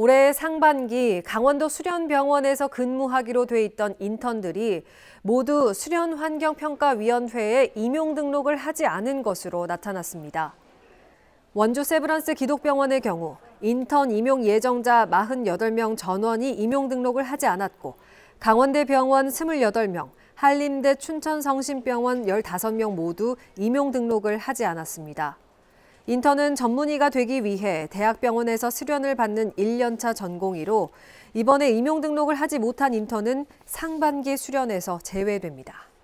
올해 상반기 강원도 수련병원에서 근무하기로 돼 있던 인턴들이 모두 수련환경평가위원회에 임용 등록을 하지 않은 것으로 나타났습니다. 원주 세브란스 기독병원의 경우 인턴 임용 예정자 48명 전원이 임용 등록을 하지 않았고 강원대병원 28명, 한림대 춘천성심병원 15명 모두 임용 등록을 하지 않았습니다. 인턴은 전문의가 되기 위해 대학병원에서 수련을 받는 1년차 전공의로 이번에 임용 등록을 하지 못한 인턴은 상반기 수련에서 제외됩니다.